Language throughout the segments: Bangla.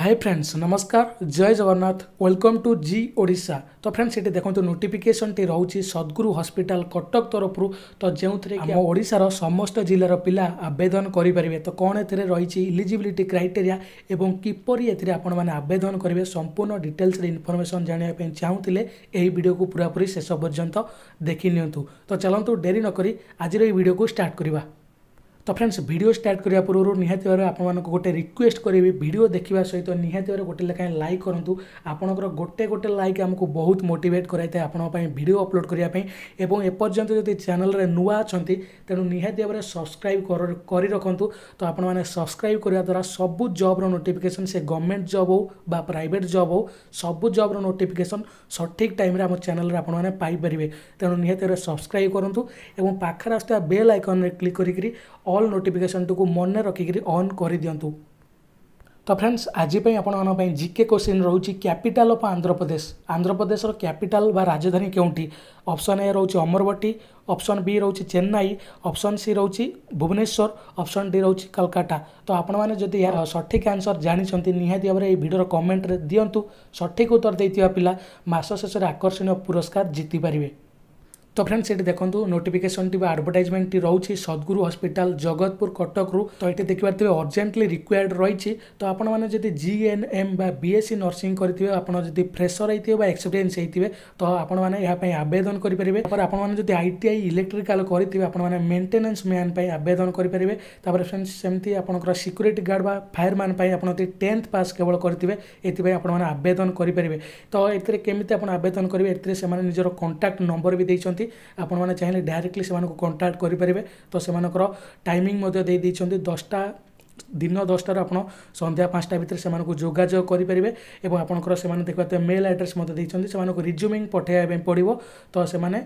হাই ফ্রেন্ডস নমস্কার জয় Jagannath welcome to G Odisha তো ফ্রেন্ডস এটি দেখুন নোটিফিকেসনটি রয়েছে সদ্গুরু হসপিটাল কটক তরফর তো যে আম ওড়িশার সমস্ত জেলার পিলা আবেদন করে তো কোণ এতে রয়েছে ইলিজিবিলিটি ক্রাইটেরিয়া এবং কিপরি এতে আপনার আবেদন করবে সম্পূর্ণ ডিটেলসরে ইনফরমেসন জাঁয়া চাহুলে এই ভিডিওকে পুরাপুরি শেষ পর্যন্ত দেখি নিউ তো চলতু ডেরি নকরি আজির এই ভিডিওকে স্টার্ট করা তো ফ্রেন্ডস ভিডিও স্টার্ট করা পূর্ব নিহতি ভাবে আপনার গোটে রিকোয়েস্ট করবি ভিডিও দেখা সহিত নিহতি ভাবে গোটে লেখায় লাইক করতু আপনার গোটে গোটে লাইক আমি বহুত মোটিভেট করাই থাকে আপনার ভিডিও অপলোড করা এবং এপর্যন্ত যদি চ্যানেলের নূয়া অনেক তেমন নিহতি ভাবে সবসক্রাইব করে রাখতু তো আপনার সবসক্রাইব করা দ্বারা সবু জব্র নোটিফিকেসন সে গভর্নমেন্ট জব হো বা প্রাইভেট জব হো সবু জব্র নোটিফিকেসন সঠিক টাইমে আমার চ্যানেলের আপনার পাইপারে তেমন নিহতি ভাবে সবসক্রাইব করতু এবং পাখে আসুক বেল আইকনে ক্লিক করি ଅଲ୍ ନୋଟିଫିକେସନ୍ଟିକୁ ମନେ ରଖିକିରି ଅନ୍ କରିଦିଅନ୍ତୁ ତ ଫ୍ରେଣ୍ଡସ୍ ଆଜି ପାଇଁ ଆପଣମାନଙ୍କ ପାଇଁ ଜି କେ କୋଶ୍ଚିନ୍ ରହୁଛି କ୍ୟାପିଟାଲ୍ ଅଫ୍ ଆନ୍ଧ୍ରପ୍ରଦେଶ ଆନ୍ଧ୍ରପ୍ରଦେଶର କ୍ୟାପିଟାଲ୍ ବା ରାଜଧାନୀ କେଉଁଠି ଅପ୍ସନ୍ ଏ ରହୁଛି ଅମରବଟୀ ଅପ୍ସନ୍ ବି ରହୁଛି ଚେନ୍ନାଇ ଅପ୍ସନ୍ ସି ରହୁଛି ଭୁବନେଶ୍ୱର ଅପ୍ସନ୍ ଡି ରହୁଛି କୋଲକାତା ତ ଆପଣମାନେ ଯଦି ଏହାର ସଠିକ୍ ଆନ୍ସର୍ ଜାଣିଛନ୍ତି ନିହାତି ଭାବରେ ଏହି ଭିଡ଼ିଓର କମେଣ୍ଟରେ ଦିଅନ୍ତୁ ସଠିକ୍ ଉତ୍ତର ଦେଇଥିବା ପିଲା ମାସ ଶେଷରେ ଆକର୍ଷଣୀୟ ପୁରସ୍କାର ଜିତିପାରିବେ তো ফ্রেন্ডস এটি দেখুন নোটিফিকেসনটি বা আডভর্টাইজমেন্টটি রয়েছে সদ্গুরু হসপিটাল জগতপুর কটকরু তো এটি দেখিপারে অর্জেন্টলি রিকোয়ার্ড রয়েছে তো আপনার যদি জিএনএম বা বিএসসি নর্সিং করে আপনার যদি ফ্রেসর হয়ে বা এক্সপিরিয়েন্স হয়ে তো আপনার এপাই আবেদন করে পেবে তারপরে আপনার যদি আইটিআই ইলেকট্রিকাল করে আপনার মেন্টেনান্স ম্যান আবেদন করে পেবে তারপরে ফ্রেন্ডস সেমতি আপনার সিকুরিটি গার্ড বা ফায়ারম্যান আপনার যদি টেন্থ পাস কেবল করে এতে আপনার আবেদন করে পেবে তো এতে কেমিতি আপনার আবেদন করবে এতে সে নিজের কন্টাক্ট নম্বর বি দিয়েছেন ଅଛନ୍ତି ଆପଣମାନେ ଚାହିଁଲେ ଡାଇରେକ୍ଟଲି ସେମାନଙ୍କୁ କଣ୍ଟାକ୍ଟ କରିପାରିବେ ତ ସେମାନଙ୍କର ଟାଇମିଂ ମଧ୍ୟ ଦେଇଦେଇଛନ୍ତି ଦଶଟା ଦିନ ଦଶଟାରୁ ଆପଣ ସନ୍ଧ୍ୟା ପାଞ୍ଚଟା ଭିତରେ ସେମାନଙ୍କୁ ଯୋଗାଯୋଗ କରିପାରିବେ ଏବଂ ଆପଣଙ୍କର ସେମାନେ ଦେଖିବା ମେଲ୍ ଆଡ୍ରେସ୍ ମଧ୍ୟ ଦେଇଛନ୍ତି ସେମାନଙ୍କୁ ରିଜ୍ୟୁମିଂ ପଠାଇବା ପାଇଁ ପଡ଼ିବ ତ ସେମାନେ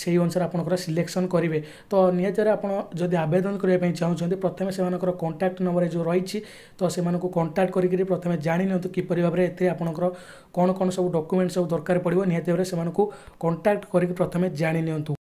সেই ଅନୁସାରେ ଆପଣଙ୍କର ସିଲେକ୍ସନ୍ କରିବେ ତ ନିହାତିରେ ଆପଣ ଯଦି ଆବେଦନ କରିବା ପାଇଁ ଚାହୁଁଛନ୍ତି ପ୍ରଥମେ ସେମାନଙ୍କର କଣ୍ଟାକ୍ଟ ନମ୍ବର ଯେଉଁ ରହିଛି ତ ସେମାନଙ୍କୁ କଣ୍ଟାକ୍ଟ କରିକିରି ପ୍ରଥମେ ଜାଣିନିଅନ୍ତୁ କିପରି ଭାବରେ ଏଥିରେ ଆପଣଙ୍କର କ'ଣ କ'ଣ ସବୁ ଡକୁମେଣ୍ଟ ସବୁ ଦରକାର ପଡ଼ିବ ନିହାତି ଭାବରେ ସେମାନଙ୍କୁ କଣ୍ଟାକ୍ଟ କରିକି ପ୍ରଥମେ ଜାଣିନିଅନ୍ତୁ